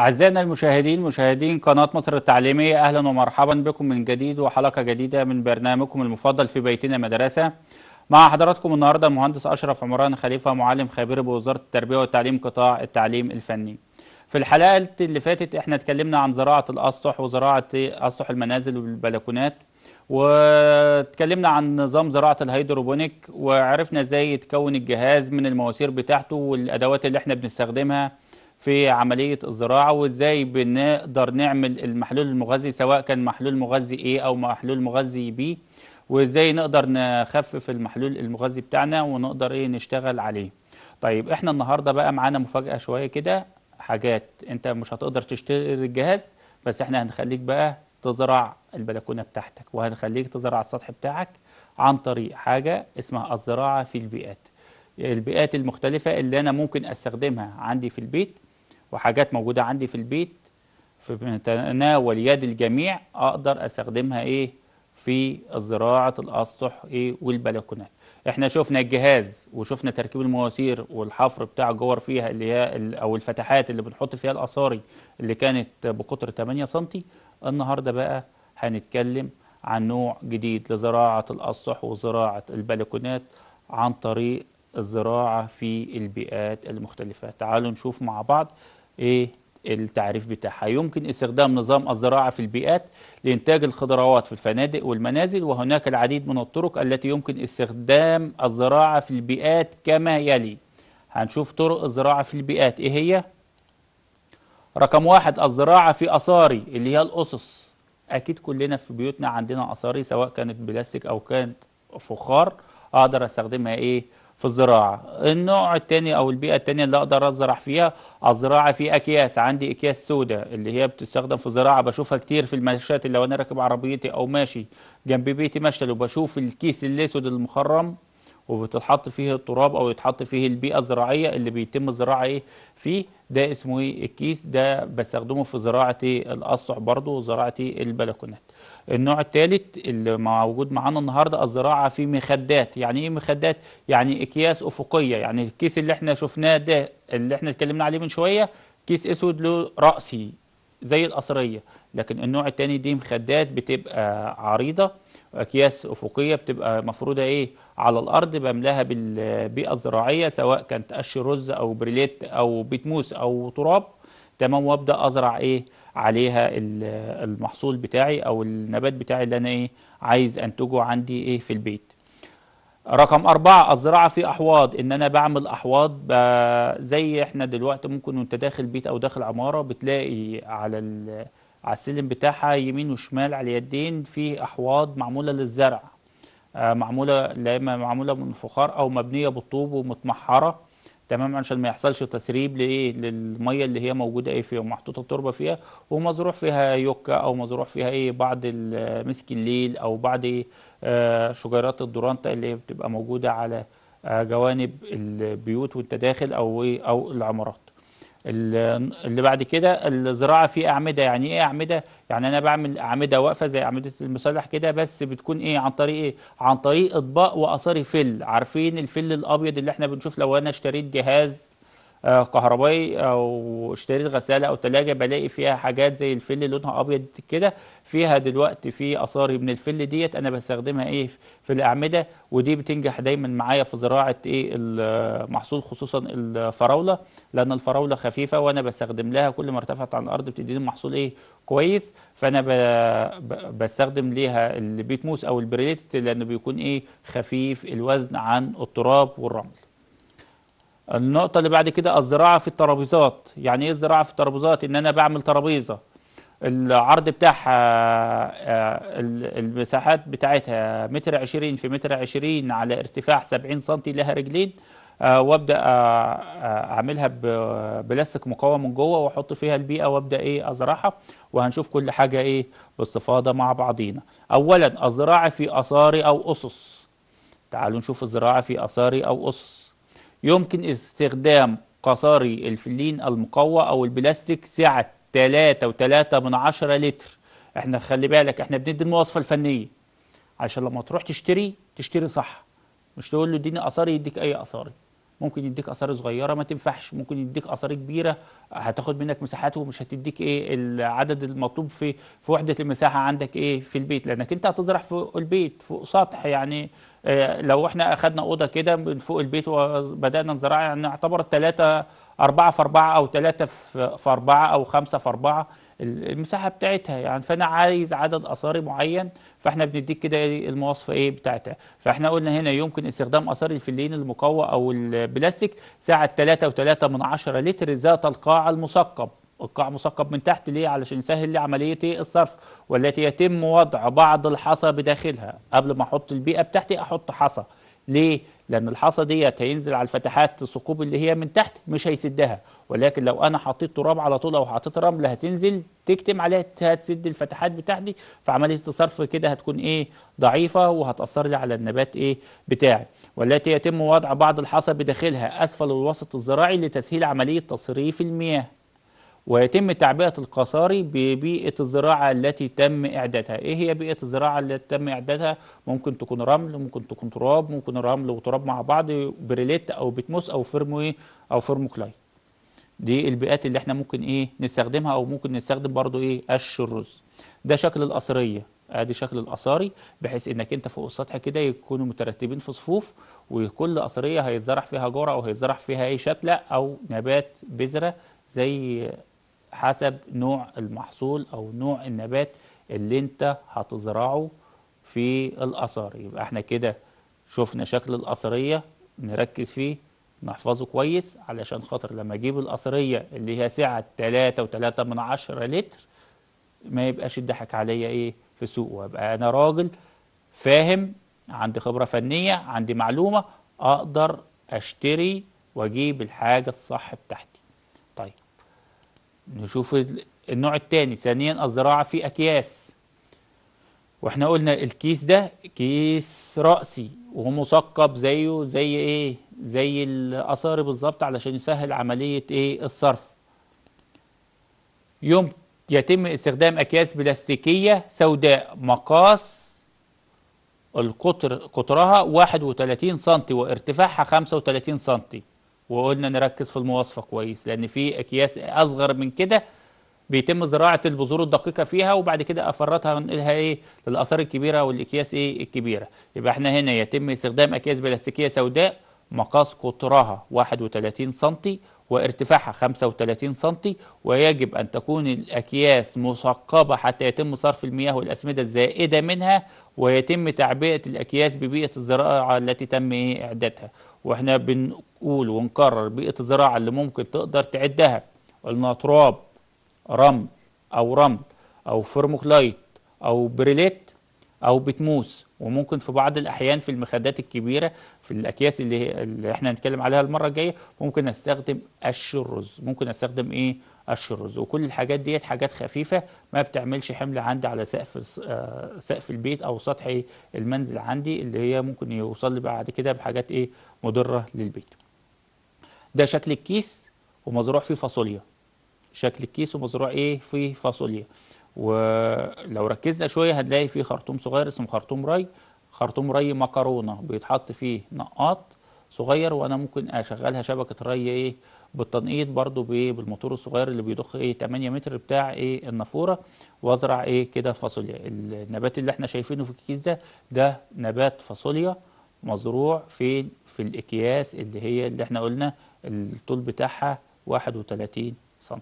أعزائنا المشاهدين مشاهدين قناة مصر التعليمية أهلا ومرحبا بكم من جديد وحلقة جديدة من برنامجكم المفضل في بيتنا مدرسة مع حضراتكم النهاردة مهندس أشرف عمران خليفة معلم خبير بوزارة التربية والتعليم قطاع التعليم الفني في الحلقة اللي فاتت احنا اتكلمنا عن زراعة الأسطح وزراعة أسطح المنازل والبلكونات واتكلمنا عن نظام زراعة الهيدروبونيك وعرفنا ازاي يتكون الجهاز من المواسير بتاعته والأدوات اللي احنا بنستخدمها في عملية الزراعة وإزاي بنقدر نعمل المحلول المغذي سواء كان محلول مغذي A إيه أو محلول مغذي B وإزاي نقدر نخفف المحلول المغذي بتاعنا ونقدر إيه نشتغل عليه طيب إحنا النهاردة بقى معانا مفاجأة شوية كده حاجات أنت مش هتقدر تشتري الجهاز بس إحنا هنخليك بقى تزرع البلكونة بتاعتك وهنخليك تزرع السطح بتاعك عن طريق حاجة اسمها الزراعة في البيئات البيئات المختلفة اللي أنا ممكن أستخدمها عندي في البيت وحاجات موجودة عندي في البيت في تناول يد الجميع أقدر أستخدمها إيه في زراعة الأسطح إيه والبلكونات احنا شفنا الجهاز وشفنا تركيب المواسير والحفر بتاع جوار فيها اللي هي او الفتحات اللي بنحط فيها الاصاري اللي كانت بقطر 8 سم النهارده بقى هنتكلم عن نوع جديد لزراعه الاسطح وزراعه البلكونات عن طريق الزراعه في البيئات المختلفه تعالوا نشوف مع بعض ايه التعريف بتاعها يمكن استخدام نظام الزراعة في البيئات لإنتاج الخضروات في الفنادق والمنازل وهناك العديد من الطرق التي يمكن استخدام الزراعة في البيئات كما يلي هنشوف طرق الزراعة في البيئات إيه هي؟ رقم واحد الزراعة في أصاري اللي هي الأسس أكيد كلنا في بيوتنا عندنا أصاري سواء كانت بلاستيك أو كانت فخار أقدر أستخدمها إيه؟ في الزراعة النوع الثاني أو البيئة الثانية اللي أقدر أزرع فيها الزراعة في أكياس عندي أكياس سوداء اللي هي بتستخدم في الزراعة بشوفها كتير في المشات لو أنا راكب عربيتي أو ماشي جنب بيتي مشتل وبشوف الكيس الأسود المخرم وبتتحط فيه التراب او يتحط فيه البيئه الزراعيه اللي بيتم الزراعه ايه فيه ده اسمه ايه الكيس ده بستخدمه في زراعه الأصح برضو وزراعه البلكونات النوع الثالث اللي موجود معانا النهارده الزراعه في مخدات يعني ايه مخدات يعني اكياس افقيه يعني الكيس اللي احنا شفناه ده اللي احنا اتكلمنا عليه من شويه كيس اسود له راسي زي القصريه لكن النوع الثاني دي مخدات بتبقى عريضه اكياس افقيه بتبقى مفروضه ايه على الارض بملاها بالبيئه الزراعيه سواء كانت قش رز او بريليت او بيت موس او تراب تمام وابدا ازرع ايه عليها المحصول بتاعي او النبات بتاعي اللي انا ايه عايز انتجه عندي ايه في البيت رقم أربعة الزراعة في أحواض إن أنا بعمل أحواض زي إحنا دلوقتي ممكن وأنت داخل بيت أو داخل عمارة بتلاقي على على السلم بتاعها يمين وشمال على اليدين في أحواض معمولة للزرع آه، معمولة لا إما معمولة من الفخار أو مبنية بالطوب ومتمحرة تمام عشان ما يحصلش تسريب لايه للميه اللي هي موجوده ايه فيها ومحطوطه التربه فيها ومزروع فيها يوكا او مزروع فيها ايه بعض مسك الليل او بعض إيه آه شجيرات الدورانتا اللي بتبقى موجوده على آه جوانب البيوت وانت داخل او ايه او العمارات اللي بعد كده الزراعه في اعمده يعني ايه اعمده يعني انا بعمل اعمده واقفه زي اعمده المسلح كده بس بتكون ايه عن طريق ايه عن طريق اطباق واثار فل عارفين الفل الابيض اللي احنا بنشوف لو انا اشتريت جهاز آه، كهربائي او اشتريت غساله او ثلاجه بلاقي فيها حاجات زي الفل لونها ابيض كده فيها دلوقتي في اصاري من الفل ديت انا بستخدمها ايه في الاعمده ودي بتنجح دايما معايا في زراعه ايه المحصول خصوصا الفراوله لان الفراوله خفيفه وانا بستخدم لها كل ما ارتفعت عن الارض بتديني محصول ايه كويس فانا بستخدم ليها البيتموس او البريليت لانه بيكون ايه خفيف الوزن عن التراب والرمل النقطة اللي بعد كده الزراعة في الترابيزات يعني ايه الزراعة في الترابيزات ان انا بعمل ترابيزة العرض بتاعها آه، المساحات بتاعتها متر عشرين في متر عشرين على ارتفاع سبعين سنتي لها رجلين آه، وابدا آه، اعملها بلاستيك مقاوم من جوه واحط فيها البيئه وابدا ايه ازرعها وهنشوف كل حاجه ايه باستفاضه مع بعضينا اولا الزراعه في اصاري او اسس تعالوا نشوف الزراعه في اصاري او اسس يمكن استخدام قصاري الفلين المقوى أو البلاستيك سعة 3.3 من 10 لتر احنا خلي بالك احنا بندي المواصفة الفنية عشان لما تروح تشتري تشتري صح مش تقول له اديني قصاري يديك أي قصاري ممكن يديك قصاري صغيره ما تنفعش ممكن يديك قصاري كبيره هتاخد منك مساحات ومش هتديك ايه العدد المطلوب في في وحده المساحه عندك ايه في البيت لانك انت هتزرع فوق البيت فوق سطح يعني آه، لو احنا اخدنا اوضه كده من فوق البيت وبدانا نزرعها يعني نعتبر ثلاثه أربعة في أربعة أو ثلاثة في أربعة أو خمسة في أربعة المساحة بتاعتها يعني فأنا عايز عدد أثاري معين فإحنا بنديك كده المواصفة إيه بتاعتها فإحنا قلنا هنا يمكن استخدام أثار الفلين المقوى أو البلاستيك ساعة 3 و3 من 10 لتر ذات القاع المثقب القاع مثقب من تحت ليه علشان يسهل لي عمليه الصرف والتي يتم وضع بعض الحصى بداخلها قبل ما احط البيئه بتاعتي احط حصى ليه لان الحصى ديت هينزل على الفتحات الثقوب اللي هي من تحت مش هيسدها ولكن لو انا حطيت تراب على طول او حطيت رمل هتنزل تكتم عليها هتسد الفتحات بتاعتي فعمليه الصرف كده هتكون ايه ضعيفه وهتاثر لي على النبات ايه بتاعي والتي يتم وضع بعض الحصى بداخلها اسفل الوسط الزراعي لتسهيل عمليه تصريف المياه ويتم تعبئة القصاري ببيئة الزراعة التي تم إعدادها إيه هي بيئة الزراعة التي تم إعدادها ممكن تكون رمل ممكن تكون تراب ممكن رمل وتراب مع بعض بريليت أو بتموس أو فيرمو أو فيرموكلاي دي البيئات اللي احنا ممكن ايه نستخدمها او ممكن نستخدم برضو ايه قش الرز ده شكل القصريه ادي آه، شكل القصاري بحيث انك انت فوق السطح كده يكونوا مترتبين في صفوف وكل قصريه هيتزرع فيها جوره او هيتزرع فيها اي شتله او نبات بذره زي حسب نوع المحصول او نوع النبات اللي انت هتزرعه في الاثار يبقى احنا كده شفنا شكل الاثريه نركز فيه نحفظه كويس علشان خاطر لما اجيب الاثريه اللي هي سعه 3 و3 من عشرة لتر ما يبقاش يضحك عليا ايه في السوق وابقى انا راجل فاهم عندي خبره فنيه عندي معلومه اقدر اشتري واجيب الحاجه الصح بتاعتي طيب نشوف النوع الثاني ثانيا الزراعة في أكياس واحنا قلنا الكيس ده كيس رأسي ومثقب زيه زي ايه زي الأثار بالظبط علشان يسهل عملية ايه الصرف يوم يتم استخدام أكياس بلاستيكية سوداء مقاس القطر قطرها 31 سم وارتفاعها 35 سم وقلنا نركز في المواصفة كويس لأن في أكياس أصغر من كده بيتم زراعة البذور الدقيقة فيها وبعد كده أفرطها ونقلها إيه للآثار الكبيرة والأكياس إيه الكبيرة يبقى إحنا هنا يتم استخدام أكياس بلاستيكية سوداء مقاس قطرها 31 سنتي وارتفاعها 35 سنتي ويجب أن تكون الأكياس مثقبة حتى يتم صرف المياه والأسمدة الزائدة منها ويتم تعبئة الأكياس ببيئة الزراعة التي تم إعدادها واحنا بنقول ونكرر بيئه الزراعه اللي ممكن تقدر تعدها قلنا تراب رمل او رمل او فيرموكلايت او بريليت او بتموس وممكن في بعض الاحيان في المخدات الكبيره في الاكياس اللي, اللي احنا هنتكلم عليها المره الجايه ممكن استخدم قش الرز ممكن استخدم ايه الشرز وكل الحاجات ديت حاجات خفيفه ما بتعملش حمل عندي على سقف آه، سقف البيت او سطح المنزل عندي اللي هي ممكن يوصل لي بعد كده بحاجات ايه مضره للبيت ده شكل الكيس ومزروع فيه فاصوليا شكل الكيس ومزروع ايه فيه فاصوليا ولو ركزنا شويه هنلاقي فيه خرطوم صغير اسمه خرطوم ري خرطوم ري مكرونه بيتحط فيه نقاط صغير وانا ممكن اشغلها شبكه ري ايه بالتنقيط برضو بالموتور الصغير اللي بيضخ ايه 8 متر بتاع ايه النافوره وازرع ايه كده فاصوليا النبات اللي احنا شايفينه في الكيس ده ده نبات فاصوليا مزروع فين في الاكياس اللي هي اللي احنا قلنا الطول بتاعها 31 سم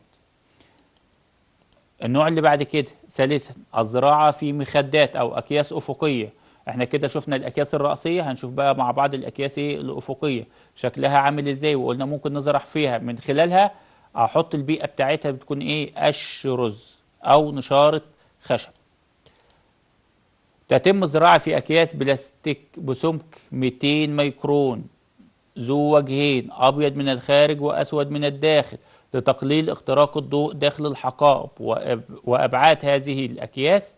النوع اللي بعد كده ثالثا الزراعه في مخدات او اكياس افقيه احنا كده شفنا الاكياس الرأسية هنشوف بقى مع بعض الاكياس إيه؟ الافقية شكلها عامل ازاي وقلنا ممكن نزرع فيها من خلالها احط البيئة بتاعتها بتكون ايه قش رز او نشارة خشب تتم الزراعة في اكياس بلاستيك بسمك 200 ميكرون ذو وجهين ابيض من الخارج واسود من الداخل لتقليل اختراق الضوء داخل الحقائب وابعاد هذه الاكياس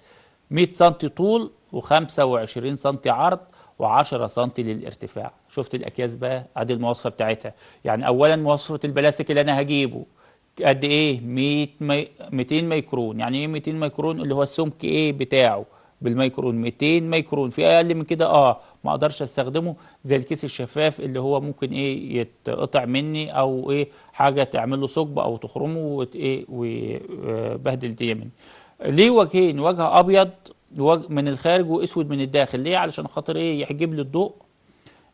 100 سم طول و25 سم عرض و10 سم للارتفاع شفت الاكياس بقى ادي المواصفه بتاعتها يعني اولا مواصفه البلاستيك اللي انا هجيبه قد ايه 100 مي... 200 ميكرون يعني ايه 200 ميكرون اللي هو السمك ايه بتاعه بالميكرون 200 ميكرون في اقل من كده اه ما اقدرش استخدمه زي الكيس الشفاف اللي هو ممكن ايه يتقطع مني او ايه حاجه تعمل له ثقب او تخرمه وايه وبهدل دي مني ليه وجهين وجه ابيض من الخارج واسود من الداخل ليه علشان خاطر ايه يحجب لي الضوء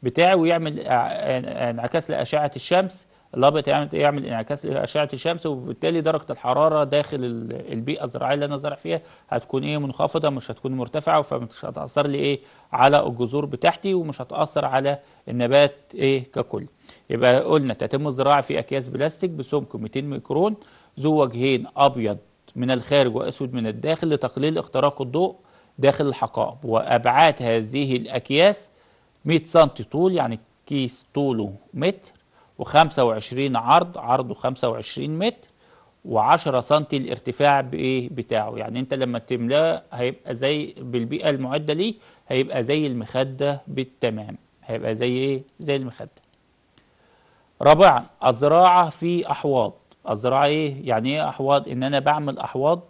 بتاعي ويعمل انعكاس لاشعه الشمس الابيض يعمل انعكاس لاشعه الشمس وبالتالي درجه الحراره داخل البيئه الزراعيه اللي انا زارع فيها هتكون ايه منخفضه مش هتكون مرتفعه فمش هتاثر لي ايه على الجذور بتاعتي ومش هتاثر على النبات ايه ككل يبقى قلنا تتم الزراعه في اكياس بلاستيك بسمك 200 ميكرون ذو وجهين ابيض من الخارج وأسود من الداخل لتقليل اختراق الضوء داخل الحقائب وأبعاد هذه الأكياس 100 سم طول يعني كيس طوله متر و25 عرض عرضه 25 متر و10 سم الارتفاع بايه بتاعه يعني انت لما تملاه هيبقى زي بالبيئه المعده ليه هيبقى زي المخده بالتمام هيبقى زي ايه زي المخده رابعا الزراعه في احواض الزراعه ايه يعني ايه احواض ان انا بعمل احواض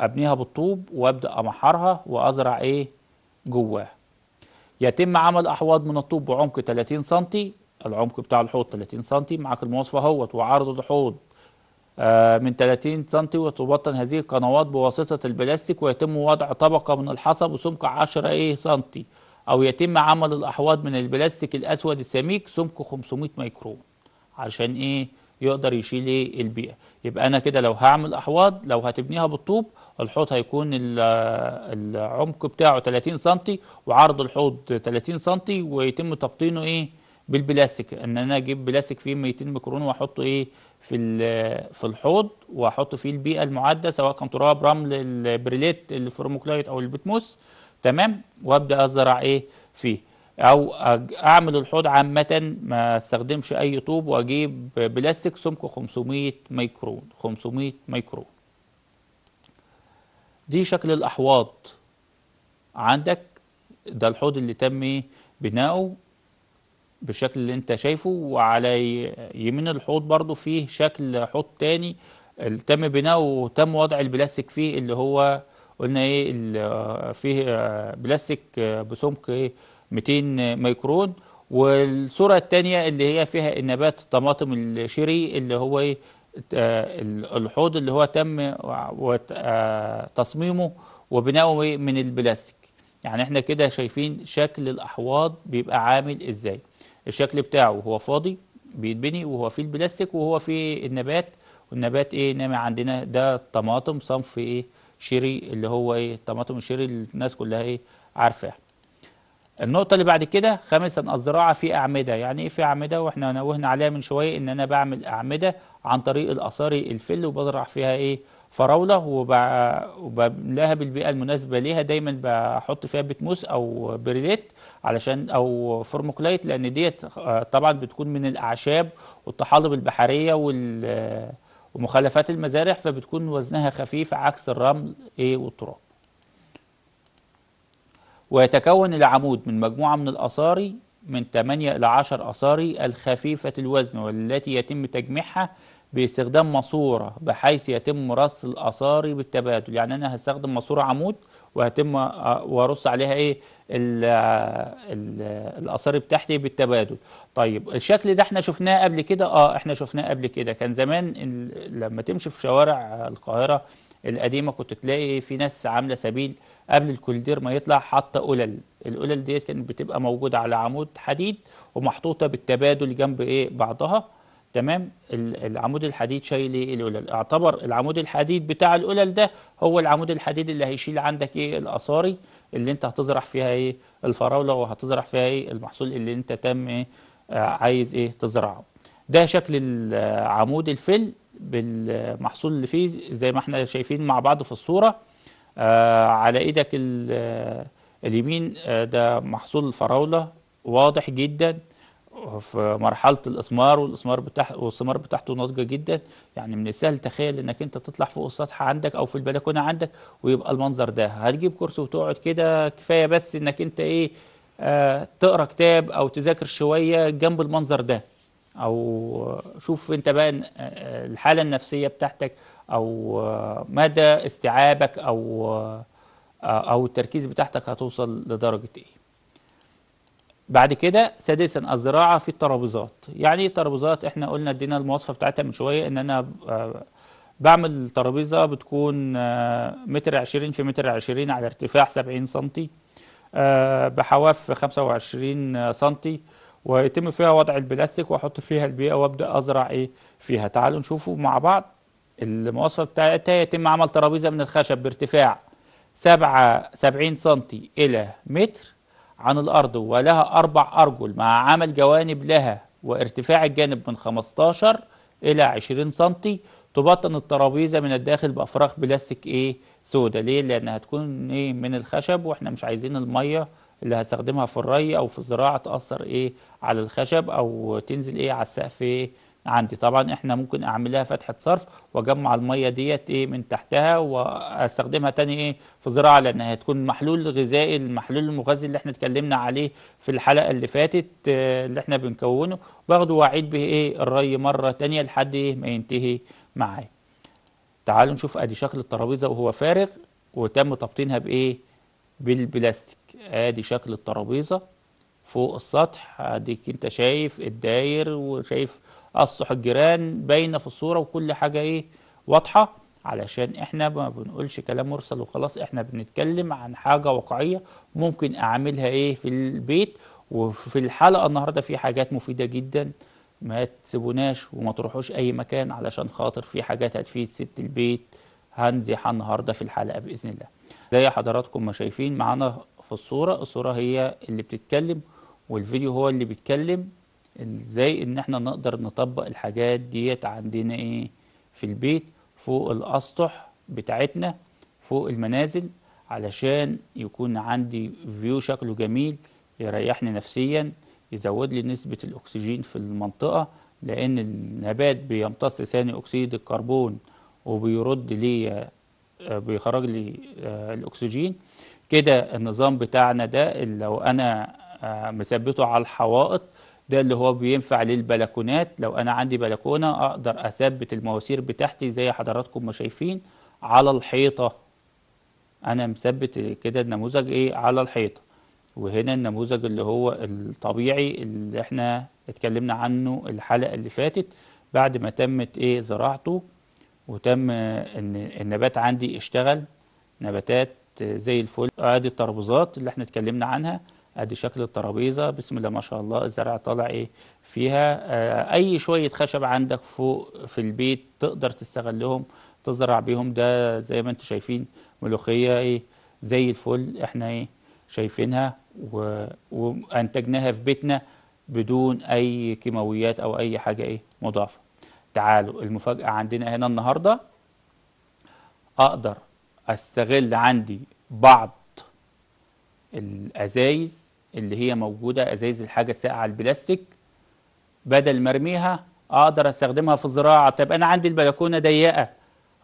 ابنيها بالطوب وابدا امحرها وازرع ايه جواه يتم عمل احواض من الطوب بعمق 30 سم العمق بتاع الحوض 30 سم معاك المواصفه اهوت وعرض الحوض آه، من 30 سم وتبطن هذه القنوات بواسطة البلاستيك ويتم وضع طبقة من الحصى بسمك 10 ايه سم أو يتم عمل الأحواض من البلاستيك الأسود السميك سمك 500 ميكرون عشان ايه يقدر يشيل ايه البيئه يبقى انا كده لو هعمل احواض لو هتبنيها بالطوب الحوض هيكون العمق بتاعه 30 سم وعرض الحوض 30 سم ويتم تبطينه ايه بالبلاستيك ان انا اجيب بلاستيك فيه 200 ميكرون واحطه ايه في في الحوض واحط فيه البيئه المعده سواء كان تراب رمل البريليت الفورموكلايت او البتموس تمام وابدا ازرع ايه فيه او اعمل الحوض عامه ما استخدمش اي طوب واجيب بلاستيك سمكه 500 ميكرون 500 ميكرون دي شكل الاحواض عندك ده الحوض اللي تم بناؤه بالشكل اللي انت شايفه وعلى يمين الحوض برضو فيه شكل حوض تاني اللي تم بناؤه وتم وضع البلاستيك فيه اللي هو قلنا ايه فيه بلاستيك بسمك ايه 200 ميكرون والصورة الثانية اللي هي فيها النبات طماطم الشيري اللي هو ايه آه، الحوض اللي هو تم آه، تصميمه وبناؤه إيه، من البلاستيك يعني احنا كده شايفين شكل الأحواض بيبقى عامل ازاي الشكل بتاعه هو فاضي بيتبني وهو فيه البلاستيك وهو فيه النبات والنبات ايه نامي عندنا ده الطماطم صنف ايه شيري اللي هو ايه الطماطم الشيري اللي الناس كلها ايه عارفاه النقطة اللي بعد كده خامسا الزراعة في أعمدة يعني إيه في أعمدة وإحنا نوهنا عليها من شوية إن أنا بعمل أعمدة عن طريق الأصاري الفل وبزرع فيها إيه فراولة وبملاها بالبيئة المناسبة ليها دايما بحط فيها بتموس أو بريليت علشان أو فورموكلايت لأن ديت آه، طبعا بتكون من الأعشاب والطحالب البحرية وال ومخلفات المزارع فبتكون وزنها خفيف عكس الرمل إيه والتراب ويتكون العمود من مجموعة من الأصاري من 8 إلى 10 أصاري الخفيفة الوزن والتي يتم تجميعها باستخدام ماسورة بحيث يتم رص الأصاري بالتبادل يعني أنا هستخدم ماسورة عمود وهتم آه، وارص عليها ايه الـ آه، الـ الاثار بتاعتي بالتبادل طيب الشكل ده احنا شفناه قبل كده اه احنا شفناه قبل كده كان زمان لما تمشي في شوارع القاهره القديمه كنت تلاقي في ناس عامله سبيل قبل الكولدير ما يطلع حاطة قلل القلل ديت كانت بتبقى موجوده على عمود حديد ومحطوطه بالتبادل جنب ايه بعضها تمام العمود الحديد شايل ايه القلل اعتبر العمود الحديد بتاع القلل ده هو العمود الحديد اللي هيشيل عندك ايه الاصاري اللي انت هتزرع فيها ايه الفراوله وهتزرع فيها ايه المحصول اللي انت تم ايه آه، عايز ايه تزرعه ده شكل العمود الفل بالمحصول اللي فيه زي ما احنا شايفين مع بعض في الصوره آه، على ايدك آه، اليمين آه، ده محصول الفراوله واضح جدا في مرحله الاسمار والاسمار بتاعه والثمار بتاعته ناضجه جدا يعني من السهل تخيل انك انت تطلع فوق السطح عندك او في البلكونه عندك ويبقى المنظر ده هتجيب كرسي وتقعد كده كفايه بس انك انت ايه آه تقرا كتاب او تذاكر شويه جنب المنظر ده او شوف انت بقى الحاله النفسيه بتاعتك او مدى استيعابك او او التركيز بتاعتك هتوصل لدرجه ايه بعد كده سادسا الزراعه في الترابيزات يعني ايه ترابيزات احنا قلنا ادينا المواصفه بتاعتها من شويه ان انا آه، بعمل ترابيزه بتكون آه، متر 20 في متر 20 على ارتفاع 70 سنتي آه، بحواف 25 سنتي ويتم فيها وضع البلاستيك واحط فيها البيئه وابدا ازرع ايه فيها تعالوا نشوفوا مع بعض المواصفة بتاعتها يتم عمل ترابيزة من الخشب بارتفاع سبعة سبعين سنتي إلى متر عن الأرض ولها أربع أرجل مع عمل جوانب لها وارتفاع الجانب من 15 إلى 20 سنتي تبطن الترابيزة من الداخل بأفراخ بلاستيك إيه سودا ليه؟ لأنها تكون إيه من الخشب وإحنا مش عايزين المية اللي هستخدمها في الري أو في الزراعة تأثر إيه على الخشب أو تنزل إيه على السقف إيه عندي طبعا احنا ممكن اعمل لها فتحه صرف واجمع الميه ديت ايه من تحتها واستخدمها تاني ايه في زراعه لانها هتكون محلول غذائي المحلول المغذي اللي احنا اتكلمنا عليه في الحلقه اللي فاتت اه اللي احنا بنكونه باخده واعيد به ايه الري مره تانيه لحد ايه ما ينتهي معايا تعالوا نشوف ادي شكل الترابيزه وهو فارغ وتم تبطينها بايه بالبلاستيك ادي شكل الترابيزه فوق السطح اديك انت شايف الداير وشايف الصح الجيران باينه في الصوره وكل حاجه ايه واضحه علشان احنا ما بنقولش كلام مرسل وخلاص احنا بنتكلم عن حاجه واقعيه ممكن اعملها ايه في البيت وفي الحلقه النهارده في حاجات مفيده جدا ما تسيبوناش وما تروحوش اي مكان علشان خاطر في حاجات هتفيد ست البيت هنزيحها النهارده في الحلقه باذن الله زي حضراتكم ما شايفين معانا في الصوره الصوره هي اللي بتتكلم والفيديو هو اللي بيتكلم ازاي ان احنا نقدر نطبق الحاجات ديت عندنا ايه في البيت فوق الاسطح بتاعتنا فوق المنازل علشان يكون عندي فيو شكله جميل يريحني نفسيا يزود لي نسبة الأكسجين في المنطقة لأن النبات بيمتص ثاني أكسيد الكربون وبيرد لي آه، بيخرج لي آه، الأكسجين كده النظام بتاعنا ده لو أنا آه، مثبته على الحوائط ده اللي هو بينفع للبلكونات لو انا عندي بلكونه اقدر اثبت المواسير بتاعتي زي حضراتكم ما شايفين على الحيطه انا مثبت كده النموذج ايه على الحيطه وهنا النموذج اللي هو الطبيعي اللي احنا اتكلمنا عنه الحلقه اللي فاتت بعد ما تمت ايه زراعته وتم ان النبات عندي اشتغل نباتات زي الفل ادي آه، التربوزات اللي احنا اتكلمنا عنها ادي شكل الترابيزه بسم الله ما شاء الله الزرع طالع ايه فيها آه اي شويه خشب عندك فوق في البيت تقدر تستغلهم تزرع بيهم ده زي ما انتم شايفين ملوخيه ايه زي الفل احنا ايه شايفينها و... وانتجناها في بيتنا بدون اي كيماويات او اي حاجه ايه مضافه تعالوا المفاجاه عندنا هنا النهارده اقدر استغل عندي بعض الازايز اللي هي موجوده ازايز الحاجه الساقعه البلاستيك بدل ما ارميها اقدر استخدمها في الزراعه طب انا عندي البلكونه ضيقه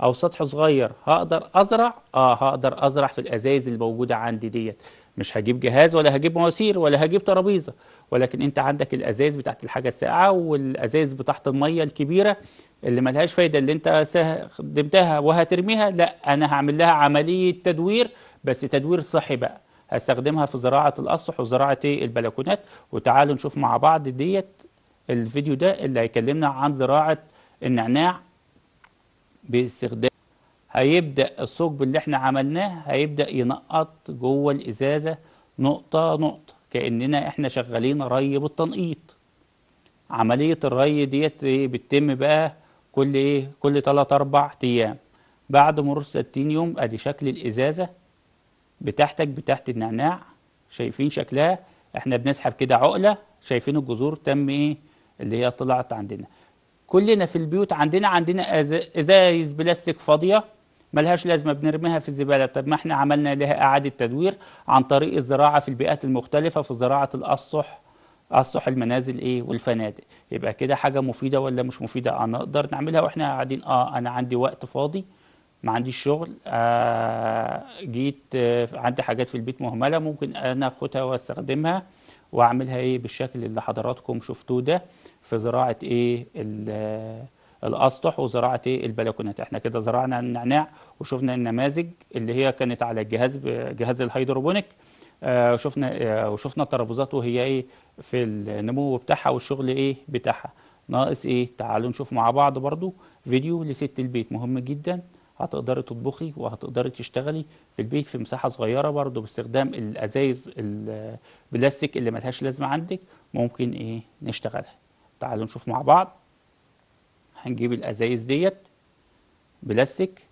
او سطح صغير هقدر ازرع اه هقدر ازرع في الازايز اللي موجوده عندي ديت مش هجيب جهاز ولا هجيب مواسير ولا هجيب ترابيزه ولكن انت عندك الازايز بتاعت الحاجه الساقعه والازايز بتاعت الميه الكبيره اللي ملهاش فايده اللي انت استخدمتها وهترميها لا انا هعمل لها عمليه تدوير بس تدوير صحي بقى هستخدمها في زراعه القصح وزراعه البلكونات وتعالوا نشوف مع بعض ديت الفيديو ده اللي هيكلمنا عن زراعه النعناع باستخدام هيبدا الثقب اللي احنا عملناه هيبدا ينقط جوه الازازه نقطه نقطه كاننا احنا شغالين ري بالتنقيط عمليه الري ديت ايه؟ بتتم بقى كل ايه كل 3 4 ايام بعد مرور 60 يوم ادي شكل الازازه بتاعتك بتاعت النعناع شايفين شكلها احنا بنسحب كده عقله شايفين الجذور تم ايه اللي هي طلعت عندنا كلنا في البيوت عندنا عندنا ازايز بلاستيك فاضيه ملهاش لازمه بنرميها في الزباله طب ما احنا عملنا لها اعاده تدوير عن طريق الزراعه في البيئات المختلفه في زراعه الاسطح اسطح المنازل ايه والفنادق يبقى كده حاجه مفيده ولا مش مفيده انا اقدر نعملها واحنا قاعدين اه انا عندي وقت فاضي ما عنديش شغل آه، جيت آه، عندي حاجات في البيت مهمله ممكن انا اخدها واستخدمها واعملها ايه بالشكل اللي حضراتكم شفتوه ده في زراعه ايه آه، الاسطح وزراعه ايه البلكونات احنا كده زرعنا النعناع وشفنا النماذج اللي هي كانت على الجهاز جهاز الهيدروبونيك وشفنا شفنا وشفنا الترابيزات وهي ايه في النمو بتاعها والشغل ايه بتاعها ناقص ايه تعالوا نشوف مع بعض برضو فيديو لست البيت مهم جدا هتقدري تطبخي وهتقدري تشتغلي في البيت في مساحه صغيره برضو باستخدام الازايز البلاستيك اللي ملهاش لازمه عندك ممكن ايه نشتغلها تعالوا نشوف مع بعض هنجيب الازايز ديت بلاستيك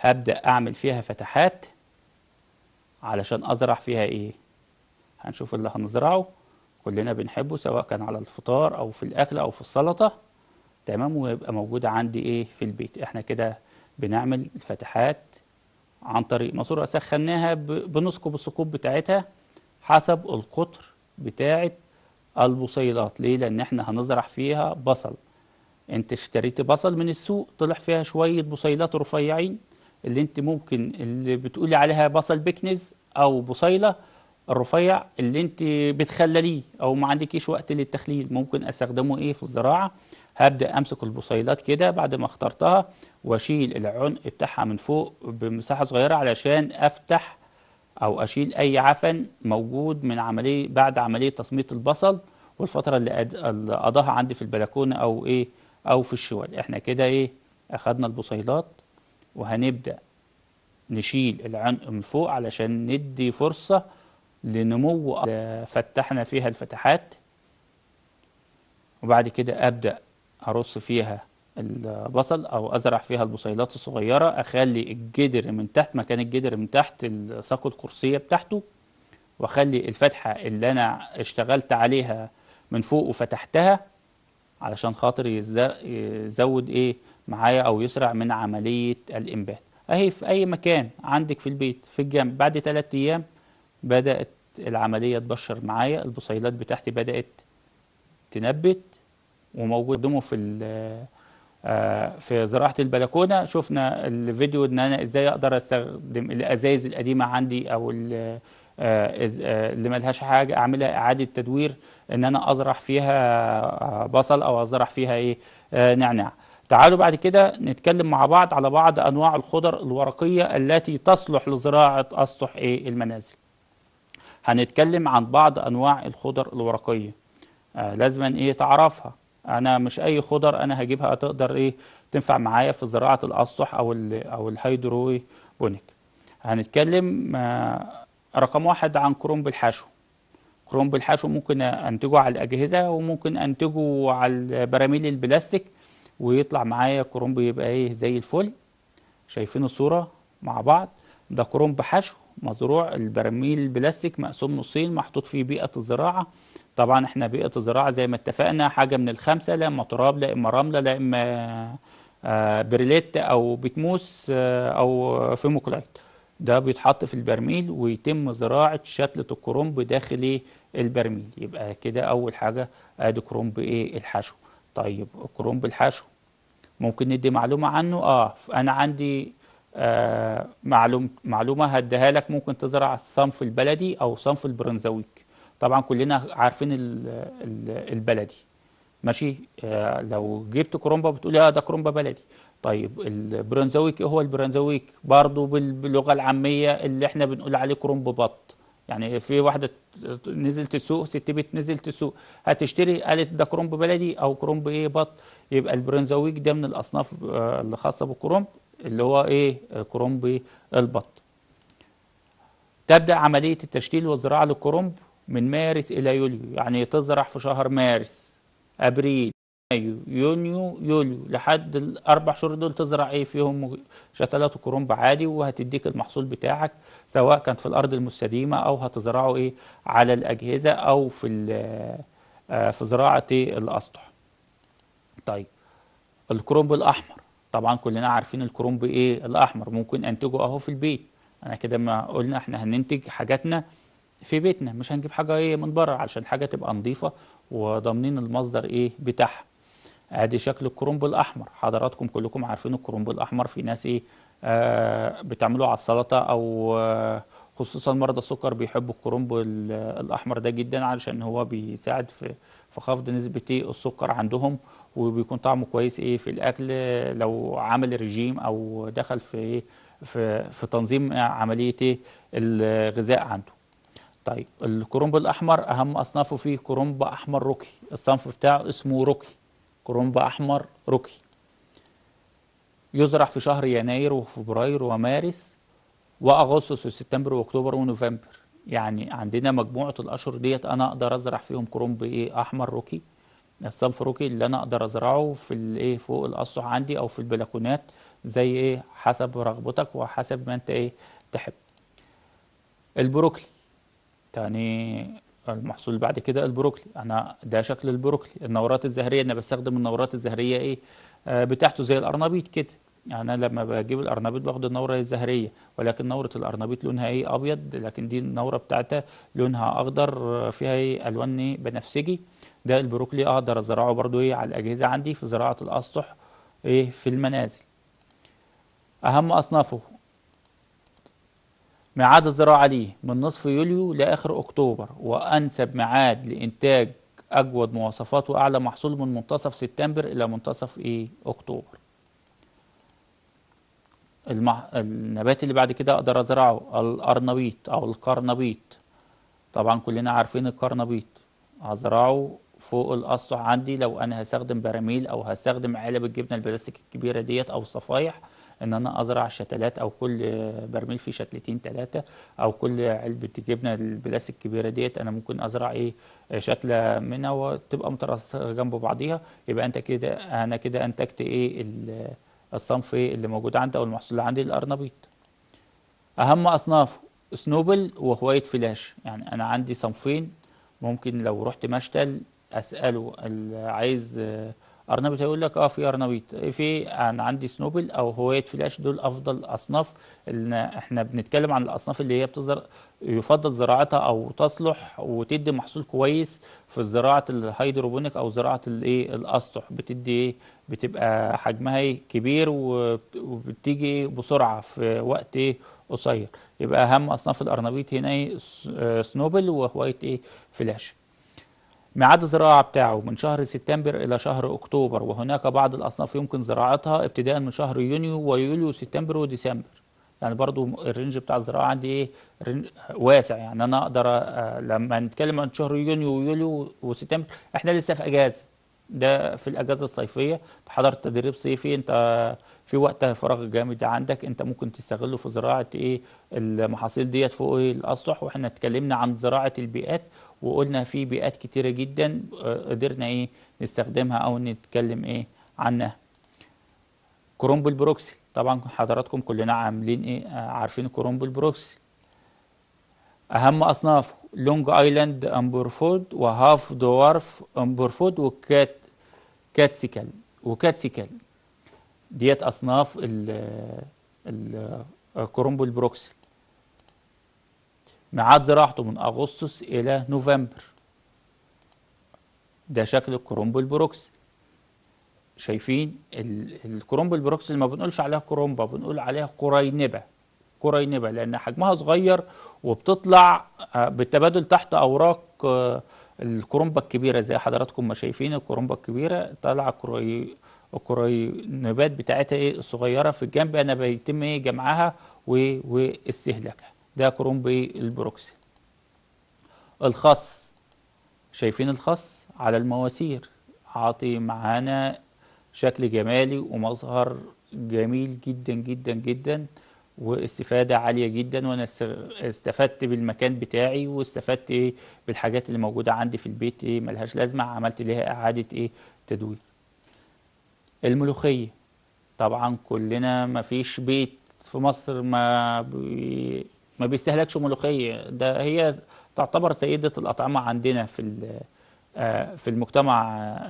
هبدا اعمل فيها فتحات علشان ازرع فيها ايه هنشوف اللي هنزرعه كلنا بنحبه سواء كان على الفطار او في الاكل او في السلطه تمام ويبقى موجود عندي ايه في البيت احنا كده بنعمل الفتحات عن طريق ماسوره سخناها بنثقب الثقوب بتاعتها حسب القطر بتاعه البصيلات ليه لان احنا هنزرع فيها بصل انت اشتريت بصل من السوق طلع فيها شويه بصيلات رفيعين اللي انت ممكن اللي بتقولي عليها بصل بيكنز او بصيله الرفيع اللي انت بتخلليه او ما عندكيش وقت للتخليل ممكن استخدمه ايه في الزراعه هبدا امسك البصيلات كده بعد ما اخترتها واشيل العنق بتاعها من فوق بمساحه صغيره علشان افتح او اشيل اي عفن موجود من عمليه بعد عمليه تصميط البصل والفتره اللي, أد... قضاها عندي في البلكونه او ايه او في الشوال احنا كده ايه اخدنا البصيلات وهنبدا نشيل العنق من فوق علشان ندي فرصه لنمو فتحنا فيها الفتحات وبعد كده ابدا هرص فيها البصل او ازرع فيها البصيلات الصغيره اخلي الجدر من تحت مكان الجدر من تحت ساق القرصيه بتاعته واخلي الفتحه اللي انا اشتغلت عليها من فوق وفتحتها علشان خاطر يزود ايه معايا او يسرع من عمليه الانبات اهي في اي مكان عندك في البيت في الجنب بعد 3 ايام بدات العمليه تبشر معايا البصيلات بتاعتي بدات تنبت وموجود في آه، في زراعه البلكونه شفنا الفيديو ان انا ازاي اقدر استخدم الازايز القديمه عندي او آه، آه، اللي ملهاش حاجه اعملها اعاده تدوير ان انا ازرع فيها بصل او ازرع فيها ايه نعناع تعالوا بعد كده نتكلم مع بعض على بعض انواع الخضر الورقيه التي تصلح لزراعه اسطح ايه المنازل هنتكلم عن بعض انواع الخضر الورقيه لازما ايه تعرفها انا مش اي خضر انا هجيبها تقدر ايه تنفع معايا في زراعه الاسطح او ال او الهيدروبونيك هنتكلم آه، رقم واحد عن كرنب الحشو كرنب الحشو ممكن انتجه على الاجهزه وممكن انتجه على البراميل البلاستيك ويطلع معايا كرنب يبقى ايه زي الفل شايفين الصوره مع بعض ده كرنب حشو مزروع البراميل البلاستيك مقسوم نصين محطوط فيه بيئه الزراعه طبعا احنا بيئه الزراعه زي ما اتفقنا حاجه من الخمسه لا اما تراب لا اما رمله لا اما آه، بريليت او بتموس آه، او فيموكلايت ده بيتحط في البرميل ويتم زراعه شتله الكرنب داخل إيه؟ البرميل يبقى كده اول حاجه ادي كرنب ايه الحشو طيب كرنب الحشو ممكن ندي معلومه عنه اه انا عندي آه معلوم معلومه هديها لك ممكن تزرع الصنف البلدي او صنف البرنزويك طبعا كلنا عارفين البلدي ماشي آه، لو جبت كرومبا بتقول اه ده كرومبا بلدي طيب البرنزويك هو البرنزويك برضه باللغه العاميه اللي احنا بنقول عليه كرومب بط يعني في واحده نزلت السوق ست بيت نزلت السوق هتشتري قالت ده كرومب بلدي او كرومب ايه بط يبقى البرنزويك ده من الاصناف آه، اللي خاصه بالكرومب اللي هو ايه كرومب البط تبدا عمليه التشكيل والزراعه للكرومب من مارس إلى يوليو يعني تزرع في شهر مارس أبريل مايو يونيو يوليو لحد الأربع شهور دول تزرع إيه فيهم شتلات وكرنب عادي وهتديك المحصول بتاعك سواء كان في الأرض المستديمة أو هتزرعه إيه على الأجهزة أو في آه، في زراعة إيه؟ الأسطح طيب الكرنب الأحمر طبعا كلنا عارفين الكرنب إيه الأحمر ممكن أنتجه أهو في البيت أنا كده ما قلنا إحنا هننتج حاجاتنا في بيتنا مش هنجيب حاجة ايه من بره علشان حاجة تبقى نظيفة وضامنين المصدر ايه بتاعها ادي شكل الكرنب الاحمر حضراتكم كلكم عارفين الكرنب الاحمر في ناس ايه آه بتعملوه على السلطة او آه خصوصا مرضى السكر بيحبوا الكرنب الاحمر ده جدا علشان هو بيساعد في في خفض نسبة إيه السكر عندهم وبيكون طعمه كويس ايه في الاكل لو عمل ريجيم او دخل في إيه، في في تنظيم عمليه إيه الغذاء عنده طيب الكرومب الاحمر اهم اصنافه فيه كرومب احمر روكي الصنف بتاعه اسمه روكي كرومب احمر روكي يزرع في شهر يناير وفبراير ومارس واغسطس وسبتمبر واكتوبر ونوفمبر يعني عندنا مجموعه الاشهر ديت انا اقدر ازرع فيهم كرومب ايه احمر روكي الصنف روكي اللي انا اقدر ازرعه في الايه فوق الاسطح عندي او في البلكونات زي ايه حسب رغبتك وحسب ما انت ايه تحب البروكلي تاني المحصول بعد كده البروكلي انا ده شكل البروكلي النورات الزهريه انا بستخدم النورات الزهريه ايه آه، بتاعته زي الارنبيت كده يعني انا لما بجيب الارنبيت باخد النوره الزهريه ولكن نوره الارنبيت لونها ايه ابيض لكن دي النوره بتاعتها لونها اخضر آه، فيها ايه الوان إيه؟ بنفسجي ده البروكلي اقدر ازرعه برضو ايه على الاجهزه عندي في زراعه الاسطح ايه في المنازل اهم اصنافه ميعاد الزراعة ليه من نصف يوليو لآخر أكتوبر وأنسب ميعاد لإنتاج أجود مواصفات وأعلى محصول من منتصف سبتمبر إلى منتصف إيه أكتوبر المح... النبات اللي بعد كده أقدر أزرعه الأرنبيط أو القرنبيط طبعا كلنا عارفين القرنبيط هزرعه فوق الأسطح عندي لو أنا هستخدم براميل أو هستخدم علب الجبنة البلاستيك الكبيرة ديت أو الصفايح ان انا ازرع شتلات او كل برميل فيه شتلتين ثلاثه او كل علبه جبنه البلاستيك الكبيره ديت انا ممكن ازرع ايه شتله منها وتبقى مترصه جنب بعضيها يبقى انت كده انا كده انتجت ايه الصنف ايه اللي موجود عندي او المحصول اللي عندي الارنبيط اهم اصنافه سنوبل وهوايت فلاش يعني انا عندي صنفين ممكن لو رحت مشتل اساله عايز ارنبيت هيقول لك اه في ارنبيت في انا عندي سنوبل او هوايه فلاش دول افضل اصناف اللي احنا بنتكلم عن الاصناف اللي هي بتزرع يفضل زراعتها او تصلح وتدي محصول كويس في زراعه الهيدروبونيك او زراعه الايه الاسطح بتدي ايه بتبقى حجمها إيه، كبير وبتيجي بسرعه في وقت ايه قصير يبقى اهم اصناف الارنبيت هنا ايه آه، سنوبل وهوايه ايه فلاش ميعاد الزراعة بتاعه من شهر سبتمبر إلى شهر أكتوبر وهناك بعض الأصناف يمكن زراعتها ابتداء من شهر يونيو ويوليو سبتمبر وديسمبر يعني برضو الرينج بتاع الزراعة عندي إيه واسع يعني أنا أقدر آه، لما نتكلم عن شهر يونيو ويوليو وسبتمبر إحنا لسه في أجازة ده في الأجازة الصيفية حضرت تدريب صيفي أنت في وقت فراغ جامد عندك انت ممكن تستغله في زراعه ايه المحاصيل ديت فوق إيه الاسطح واحنا اتكلمنا عن زراعه البيئات وقلنا في بيئات كتيرة جدا آه، قدرنا ايه نستخدمها او نتكلم ايه عنها كرومبل بروكسل طبعا حضراتكم كلنا عاملين ايه آه، عارفين كرومبل بروكسل اهم اصنافه لونج ايلاند امبرفود وهاف دوارف امبرفود وكات كاتسيكال وكاتسيكال ديت اصناف الكرومبل آه، بروكسل ميعاد زراعته من أغسطس إلى نوفمبر ده شكل الكرومب البروكسي شايفين الكرومب البروكسي ما بنقولش عليها كرومبا بنقول عليها قرينبة قرينبة لأن حجمها صغير وبتطلع آه، بالتبادل تحت أوراق آه، الكرومبا الكبيرة زي حضراتكم ما شايفين الكرومبا الكبيرة طالعة كري الكرينبات بتاعتها ايه الصغيرة في الجنب أنا بيتم ايه جمعها واستهلاكها ده كروم بالبروكسي الخاص شايفين الخاص على المواسير عاطي معانا شكل جمالي ومظهر جميل جدا جدا جدا واستفادة عالية جدا وانا استفدت بالمكان بتاعي واستفدت إيه؟ بالحاجات اللي موجودة عندي في البيت ايه ملهاش لازمة عملت ليها اعادة ايه تدوير الملوخية طبعا كلنا مفيش بيت في مصر ما بي ما بيستهلكش ملوخيه ده هي تعتبر سيده الاطعمه عندنا في آه، في المجتمع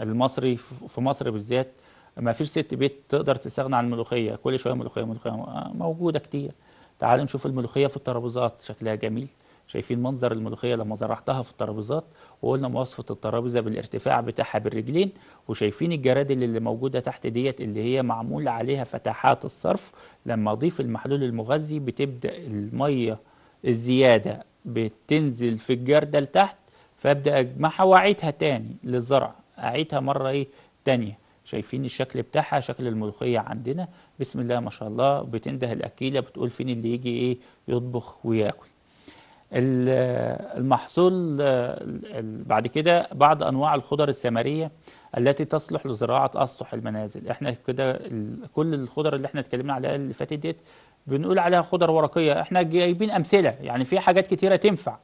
المصري في مصر بالذات ما فيش ست بيت تقدر تستغنى عن الملوخيه كل شويه ملوخيه ملوخيه موجوده كتير تعالوا نشوف الملوخيه في الترابيزات شكلها جميل شايفين منظر الملوخيه لما زرعتها في الترابيزات وقلنا مواصفه الترابيزه بالارتفاع بتاعها بالرجلين وشايفين الجرادل اللي موجوده تحت ديت اللي هي معمول عليها فتحات الصرف لما اضيف المحلول المغذي بتبدا الميه الزياده بتنزل في الجردل تحت فابدا اجمعها واعيدها تاني للزرع اعيدها مره ايه تانيه شايفين الشكل بتاعها شكل الملوخيه عندنا بسم الله ما شاء الله بتنده الاكيله بتقول فين اللي يجي ايه يطبخ وياكل المحصول بعد كده بعض أنواع الخضر الثمرية التي تصلح لزراعة أسطح المنازل احنا كده كل الخضر اللي احنا اتكلمنا عليها اللي فاتت ديت بنقول عليها خضر ورقية احنا جايبين أمثلة يعني في حاجات كتيرة تنفع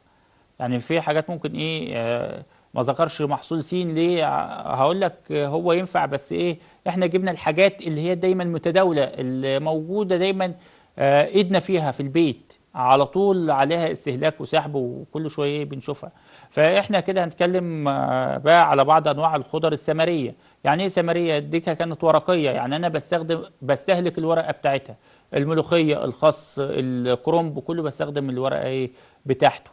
يعني في حاجات ممكن ايه آه، ما ذكرش محصول سين ليه آه، هقول لك هو ينفع بس ايه احنا جبنا الحاجات اللي هي دايما متداوله اللي موجوده دايما آه، ايدنا فيها في البيت على طول عليها استهلاك وسحب وكل شويه إيه بنشوفها فاحنا كده هنتكلم آه، بقى على بعض انواع الخضر الثمريه يعني ايه ثمريه ديكا كانت ورقيه يعني انا بستخدم بستهلك الورقه بتاعتها الملوخيه الخس الكرنب كله بستخدم الورقه ايه بتاعته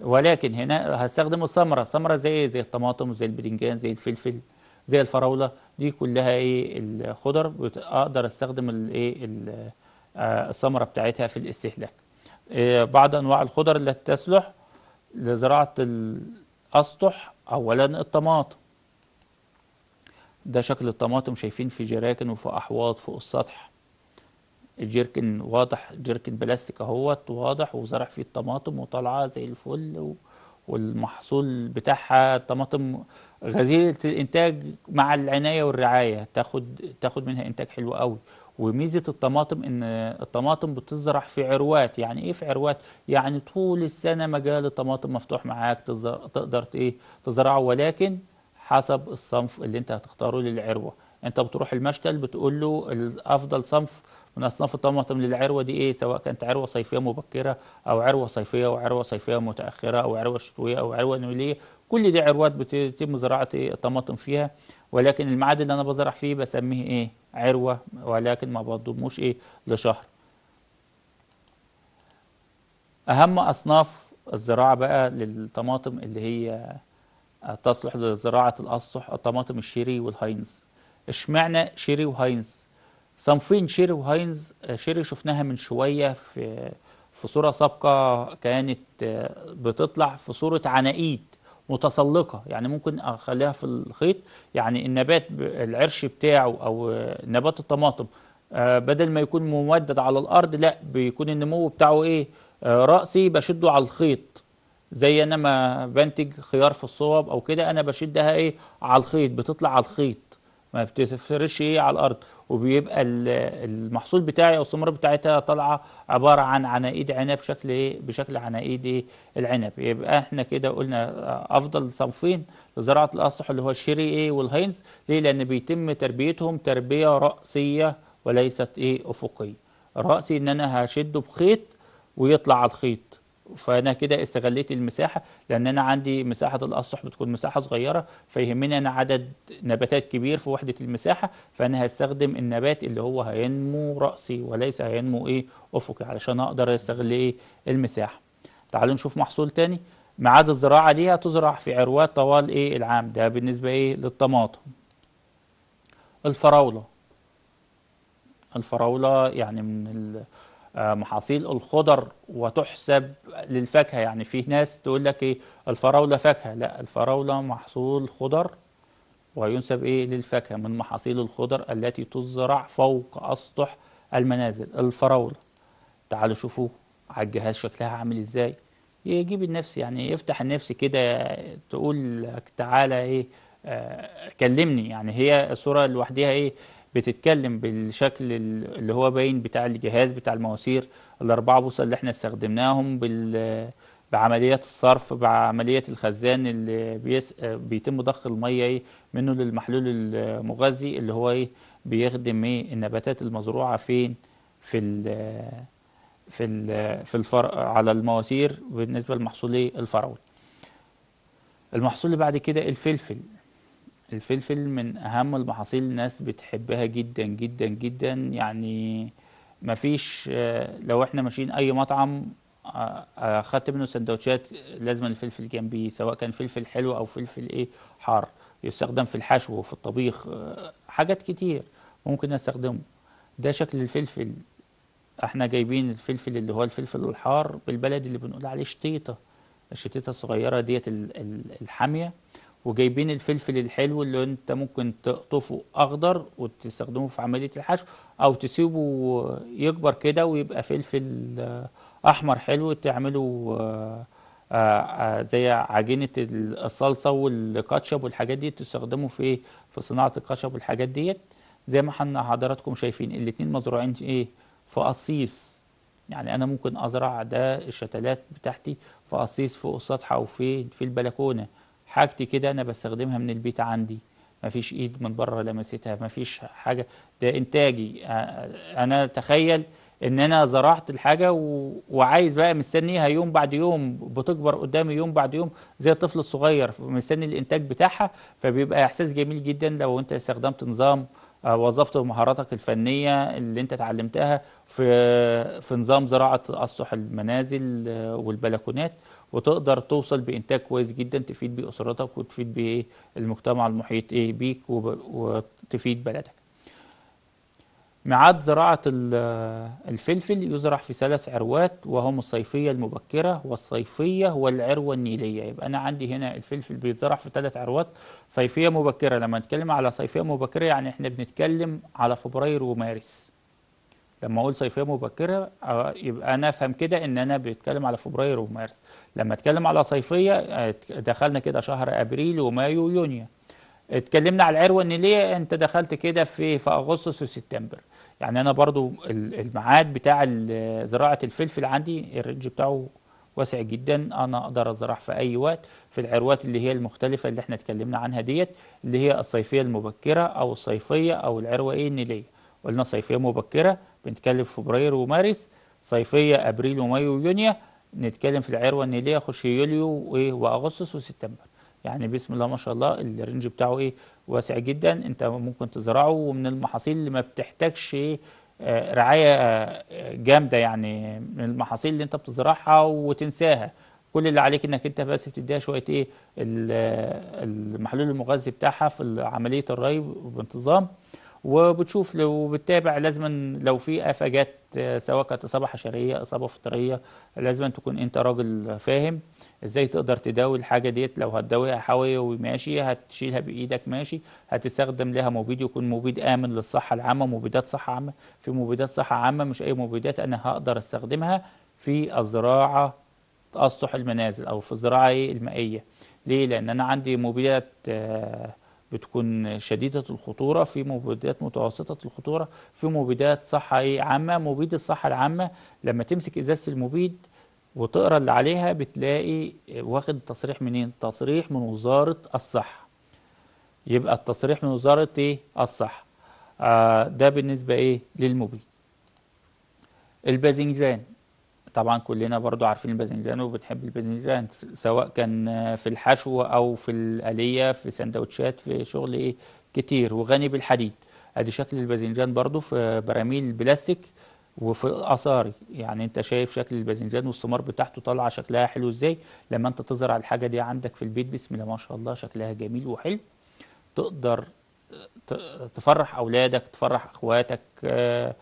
ولكن هنا هستخدم الثمره ثمره زي ايه زي الطماطم زي البدنجان زي الفلفل زي الفراوله دي كلها ايه الخضر اقدر استخدم الايه آه، الثمره بتاعتها في الاستهلاك إيه، بعض أنواع الخضر التي تصلح لزراعة الأسطح أولا الطماطم ده شكل الطماطم شايفين في جراكن وفي أحواض فوق السطح الجركن واضح جركن بلاستيك اهوت واضح وزرع فيه الطماطم وطالعه زي الفل و... والمحصول بتاعها الطماطم غزيره الانتاج مع العنايه والرعايه تاخد تاخد منها انتاج حلو قوي وميزه الطماطم ان الطماطم بتزرع في عروات يعني ايه في عروات يعني طول السنه مجال الطماطم مفتوح معاك تقدر ايه تزرعه ولكن حسب الصنف اللي انت هتختاره للعروه انت بتروح المشتل بتقول له الافضل صنف من اصناف الطماطم للعروه دي ايه سواء كانت عروه صيفيه مبكره او عروه صيفيه وعروه صيفيه متاخره او عروه شتويه او عروه نوليه كل دي عروات بتتم زراعه إيه؟ الطماطم فيها ولكن الميعاد اللي انا بزرع فيه بسميه ايه عروه ولكن ما بضموش ايه لشهر اهم اصناف الزراعه بقى للطماطم اللي هي تصلح لزراعه الاسطح الطماطم الشيري والهاينز اشمعنى شيري وهاينز صنفين شيري وهاينز شيري شفناها من شويه في في صوره سابقه كانت بتطلع في صوره عناقيد متسلقه يعني ممكن اخليها في الخيط يعني النبات العرش بتاعه او نبات الطماطم آه، بدل ما يكون ممدد على الارض لا بيكون النمو بتاعه ايه آه، راسي بشده على الخيط زي انا ما بنتج خيار في الصوب او كده انا بشدها ايه على الخيط بتطلع على الخيط ما بتفرش ايه على الارض وبيبقى المحصول بتاعي او الثمره بتاعتها طالعه عباره عن عناقيد عنب شكل ايه بشكل عناقيد ايه العنب يبقى احنا كده قلنا افضل صنفين لزراعه الاسطح اللي هو الشيري ايه والهينز ليه لان بيتم تربيتهم تربيه راسيه وليست ايه افقيه راسي ان انا هشده بخيط ويطلع على الخيط فانا كده استغليت المساحه لان انا عندي مساحه الاسطح بتكون مساحه صغيره فيهمني انا عدد نباتات كبير في وحده المساحه فانا هستخدم النبات اللي هو هينمو راسي وليس هينمو ايه افقي علشان اقدر استغل ايه المساحه تعالوا نشوف محصول تاني ميعاد الزراعه ليها تزرع في عروات طوال ايه العام ده بالنسبه ايه للطماطم الفراوله الفراوله يعني من آه، محاصيل الخضر وتحسب للفاكهه يعني في ناس تقول لك ايه الفراوله فاكهه لا الفراوله محصول خضر وينسب ايه للفاكهه من محاصيل الخضر التي تزرع فوق اسطح المنازل الفراوله تعالوا شوفوا على الجهاز شكلها عامل ازاي يجيب النفس يعني يفتح النفس كده تقول لك تعالى ايه آه، كلمني يعني هي الصوره لوحدها ايه بتتكلم بالشكل اللي هو باين بتاع الجهاز بتاع المواسير الأربعة بوصة اللي احنا استخدمناهم بال بعمليات الصرف بعمليات الخزان اللي بيس... بيتم ضخ الميه ايه، منه للمحلول المغذي اللي هو ايه بيخدم ايه النباتات المزروعه فين في ال في ال في الفر... على المواسير بالنسبه للمحصول ايه، الفروي المحصول اللي بعد كده الفلفل الفلفل من اهم المحاصيل الناس بتحبها جدا جدا جدا يعني مفيش آه، لو احنا ماشيين اي مطعم آه، آه، اخدت منه سندوتشات لازم الفلفل جنبيه سواء كان فلفل حلو او فلفل ايه حار يستخدم في الحشو وفي الطبيخ حاجات كتير ممكن نستخدمه ده شكل الفلفل احنا جايبين الفلفل اللي هو الفلفل الحار بالبلد اللي بنقول عليه شطيطه الشطيطه الصغيره ديت الحاميه وجايبين الفلفل الحلو اللي انت ممكن تقطفه اخضر وتستخدمه في عمليه الحشو او تسيبه يكبر كده ويبقى فلفل آه، احمر حلو تعمله آه، آه، زي عجينه الصلصه والكاتشب والحاجات دي تستخدمه في إيه؟ في صناعه الكاتشب والحاجات ديت زي ما احنا حضراتكم شايفين الاتنين مزروعين ايه في قصيص يعني انا ممكن ازرع ده الشتلات بتاعتي في قصيص فوق السطح او في في البلكونه حاجتي كده انا بستخدمها من البيت عندي مفيش ايد من بره لمستها مفيش حاجه ده انتاجي انا اتخيل ان انا زرعت الحاجه وعايز بقى مستنيها يوم بعد يوم بتكبر قدامي يوم بعد يوم زي الطفل الصغير مستني الانتاج بتاعها فبيبقى احساس جميل جدا لو انت استخدمت نظام وظفت مهاراتك الفنيه اللي انت اتعلمتها في في نظام زراعه اسطح المنازل والبلكونات وتقدر توصل بانتاج كويس جدا تفيد بيه اسرتك وتفيد بيه المجتمع المحيط ايه بيك وتفيد بلدك ميعاد زراعة الفلفل يزرع في ثلاث عروات وهم الصيفية المبكرة والصيفية والعروة النيلية يبقى أنا عندي هنا الفلفل بيتزرع في ثلاث عروات صيفية مبكرة لما نتكلم على صيفية مبكرة يعني إحنا بنتكلم على فبراير ومارس لما اقول صيفيه مبكره آه، يبقى انا افهم كده ان انا بيتكلم على فبراير ومارس لما اتكلم على صيفيه آه، دخلنا كده شهر ابريل ومايو ويونيو اتكلمنا على العروه ان ليه انت دخلت كده في في اغسطس وسبتمبر يعني انا برضو الميعاد بتاع زراعه الفلفل عندي الرينج بتاعه واسع جدا انا اقدر ازرع في اي وقت في العروات اللي هي المختلفه اللي احنا اتكلمنا عنها ديت اللي هي الصيفيه المبكره او الصيفيه او العروه ايه النيليه قلنا صيفيه مبكره بنتكلم فبراير ومارس صيفيه ابريل ومايو ويونيو نتكلم في العروه النيليه خش يوليو وايه واغسطس وسبتمبر يعني بسم الله ما شاء الله الرينج بتاعه ايه واسع جدا انت ممكن تزرعه ومن المحاصيل اللي ما بتحتاجش ايه آه، رعايه آه، آه، جامده يعني من المحاصيل اللي انت بتزرعها وتنساها كل اللي عليك انك انت بس بتديها شويه ايه المحلول المغذي بتاعها في عمليه الري بانتظام وبتشوف لو بتتابع لازم لو في افاجات آه، سواء كانت اصابه حشريه اصابه فطريه لازم تكون انت راجل فاهم ازاي تقدر تداوي الحاجه ديت لو هتداويها حيوي وماشي هتشيلها بايدك ماشي هتستخدم لها مبيد يكون مبيد امن للصحه العامه مبيدات صحه عامه في مبيدات صحه عامه مش اي مبيدات انا هقدر استخدمها في الزراعه تاسح المنازل او في الزراعه المائيه ليه لان انا عندي مبيدات آه بتكون شديدة الخطورة في مبيدات متوسطة الخطورة في مبيدات صحة عامة مبيد الصحة العامة لما تمسك إزازة المبيد وتقرا اللي عليها بتلاقي واخد تصريح منين؟ تصريح من وزارة الصحة. يبقى التصريح من وزارة ايه؟ الصحة. آه ده بالنسبة ايه؟ للمبيد. الباذنجان طبعا كلنا برضو عارفين الباذنجان وبنحب الباذنجان سواء كان في الحشو او في الاليه في سندوتشات في شغل ايه كتير وغني بالحديد ادي شكل الباذنجان برضو في براميل بلاستيك وفي الاثاري يعني انت شايف شكل الباذنجان والثمار بتاعته طالعه شكلها حلو ازاي لما انت تزرع الحاجه دي عندك في البيت بسم الله ما شاء الله شكلها جميل وحلو تقدر تفرح اولادك تفرح اخواتك آه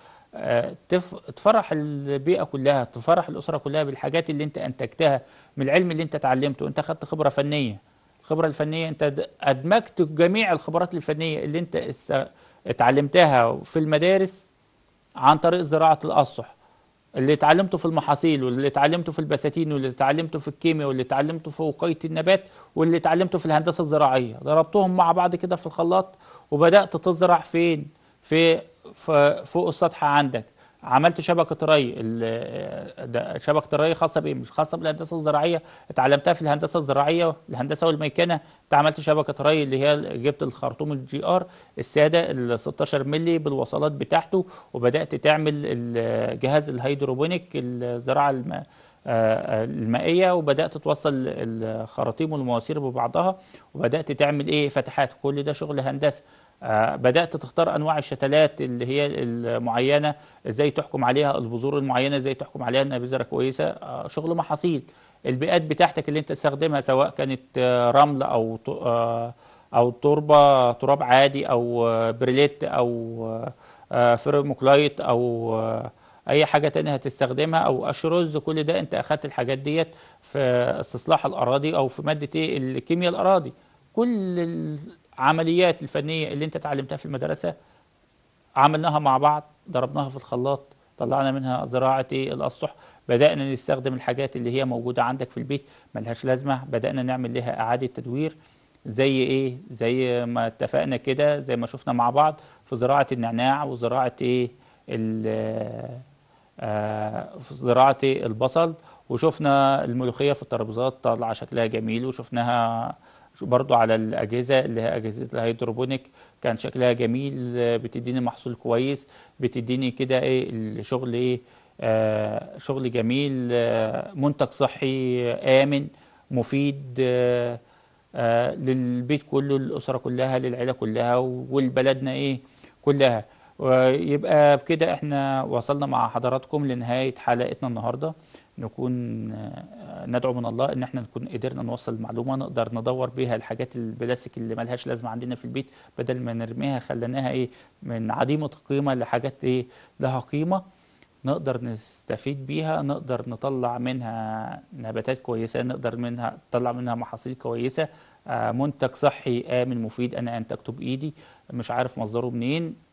تفرح البيئة كلها تفرح الأسرة كلها بالحاجات اللي أنت أنتجتها من العلم اللي أنت اتعلمته أنت خدت خبرة فنية الخبرة الفنية أنت أدمجت جميع الخبرات الفنية اللي أنت اتعلمتها في المدارس عن طريق زراعة الأصح اللي اتعلمته في المحاصيل واللي اتعلمته في البساتين واللي اتعلمته في الكيمياء واللي اتعلمته في وقاية النبات واللي اتعلمته في الهندسة الزراعية ضربتهم مع بعض كده في الخلاط وبدأت تزرع فين في فوق السطح عندك عملت شبكه ري شبكه ري خاصه بايه مش خاصه بالهندسه الزراعيه اتعلمتها في الهندسه الزراعيه الهندسه والميكنه انت عملت شبكه ري اللي هي جبت الخرطوم الجي ار الساده ال 16 مللي بالوصلات بتاعته وبدات تعمل الجهاز الهيدروبونيك الزراعه المائيه وبدات توصل الخراطيم والمواسير ببعضها وبدات تعمل ايه فتحات كل ده شغل هندسه آه، بدات تختار انواع الشتلات اللي هي المعينه ازاي تحكم عليها البذور المعينه ازاي تحكم عليها انها بذره كويسه آه، شغل محاصيل البيئات بتاعتك اللي انت تستخدمها سواء كانت آه، رمل او او تربه تراب عادي او بريليت او فيرموكلايت او اي حاجه تانية هتستخدمها او اشرز كل ده انت اخدت الحاجات ديت في استصلاح الاراضي او في ماده ايه الكيمياء الاراضي كل العمليات الفنيه اللي انت اتعلمتها في المدرسه عملناها مع بعض ضربناها في الخلاط طلعنا منها زراعه ايه الاسطح بدانا نستخدم الحاجات اللي هي موجوده عندك في البيت ملهاش لازمه بدانا نعمل لها اعاده تدوير زي ايه زي ما اتفقنا كده زي ما شفنا مع بعض في زراعه النعناع وزراعه ايه آه، في زراعه البصل وشفنا الملوخيه في الترابيزات طالعه شكلها جميل وشفناها برضو على الأجهزة اللي هي أجهزة الهيدروبونيك كان شكلها جميل بتديني محصول كويس بتديني كده إيه الشغل إيه آه شغل جميل آه منتج صحي آمن مفيد آه آه للبيت كله للأسرة كلها للعيلة كلها ولبلدنا إيه كلها ويبقى بكده احنا وصلنا مع حضراتكم لنهاية حلقتنا النهاردة نكون آه، ندعو من الله ان احنا نكون قدرنا نوصل المعلومه نقدر ندور بيها الحاجات البلاستيك اللي ملهاش لازمه عندنا في البيت بدل ما نرميها خليناها ايه من عديمه قيمه لحاجات ايه لها قيمه نقدر نستفيد بيها نقدر نطلع منها نباتات كويسه نقدر منها نطلع منها محاصيل كويسه آه، منتج صحي امن مفيد انا انتجته بايدي مش عارف مصدره منين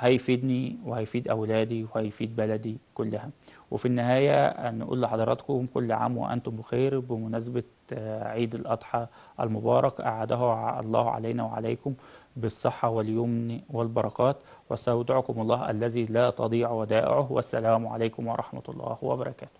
هيفيدني وهيفيد أولادي وهيفيد بلدي كلها وفي النهاية نقول لحضراتكم كل عام وأنتم بخير بمناسبة آه، عيد الأضحى المبارك أعاده الله علينا وعليكم بالصحة واليمن والبركات واستودعكم الله الذي لا تضيع ودائعه والسلام عليكم ورحمة الله وبركاته